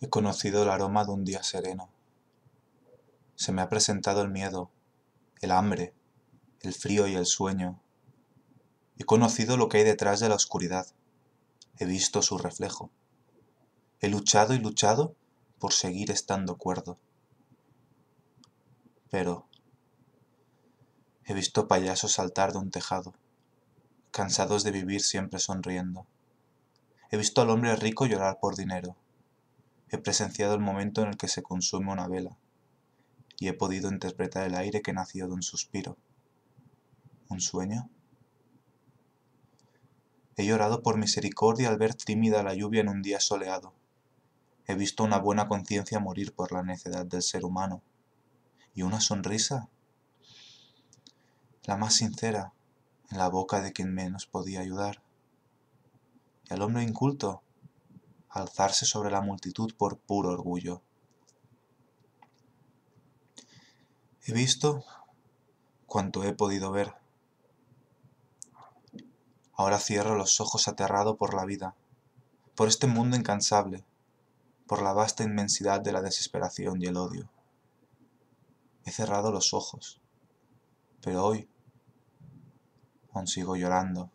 He conocido el aroma de un día sereno. Se me ha presentado el miedo, el hambre, el frío y el sueño. He conocido lo que hay detrás de la oscuridad. He visto su reflejo. He luchado y luchado por seguir estando cuerdo. Pero he visto payasos saltar de un tejado, cansados de vivir siempre sonriendo. He visto al hombre rico llorar por dinero. He presenciado el momento en el que se consume una vela, y he podido interpretar el aire que nació de un suspiro. ¿Un sueño? He llorado por misericordia al ver tímida la lluvia en un día soleado. He visto una buena conciencia morir por la necedad del ser humano. ¿Y una sonrisa? La más sincera, en la boca de quien menos podía ayudar. Y al hombre inculto, alzarse sobre la multitud por puro orgullo. He visto cuanto he podido ver. Ahora cierro los ojos aterrado por la vida, por este mundo incansable, por la vasta inmensidad de la desesperación y el odio. He cerrado los ojos, pero hoy aún sigo llorando.